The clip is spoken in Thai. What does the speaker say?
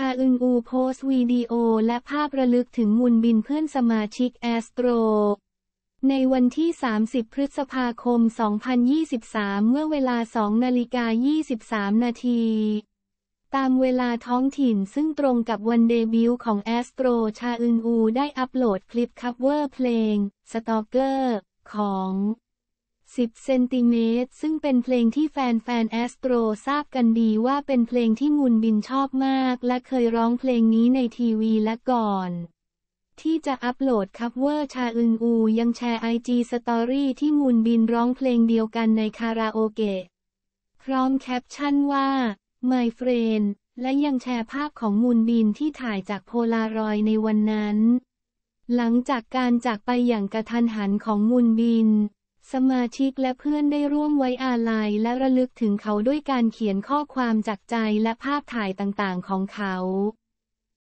ชาอึนอูโพสวีดีโอและภาพระลึกถึงมุนบินเพื่อนสมาชิกแอสโตร ในวันที่ 30 พฤษภาคม 2023 เมื่อเวลา2นาฬิกา 23 นาที ตามเวลาท้องถิ่นซึ่งตรงกับวันเดบิวต์ของแอสโตร ชาอึนอูได้อัปโหลดคลิปคัฟเวอร์เพลง สตอเกอร์ ของ10เซนติเมตร ซึ่งเป็นเพลงที่แฟนๆแอสโตร ทราบกันดีว่าเป็นเพลงที่มุนบินชอบมากและเคยร้องเพลงนี้ในทีวีและก่อน ที่จะอัปโหลดคัฟเวอร์ชาอึนอูยังแชร์ไอจีสตอรี่ที่มูนบินร้องเพลงเดียวกันในคาราโอเกะพร้อมแคปชั่นว่า My Friend และยังแชร์ภาพของมูนบินที่ถ่ายจากโพลารอยในวันนั้น หลังจากการจากไปอย่างกระทันหันของมูนบินสมาชิกและเพื่อนได้ร่วมไว้อาลัยและระลึกถึงเขาด้วยการเขียนข้อความจากใจและภาพถ่ายต่างๆของเขา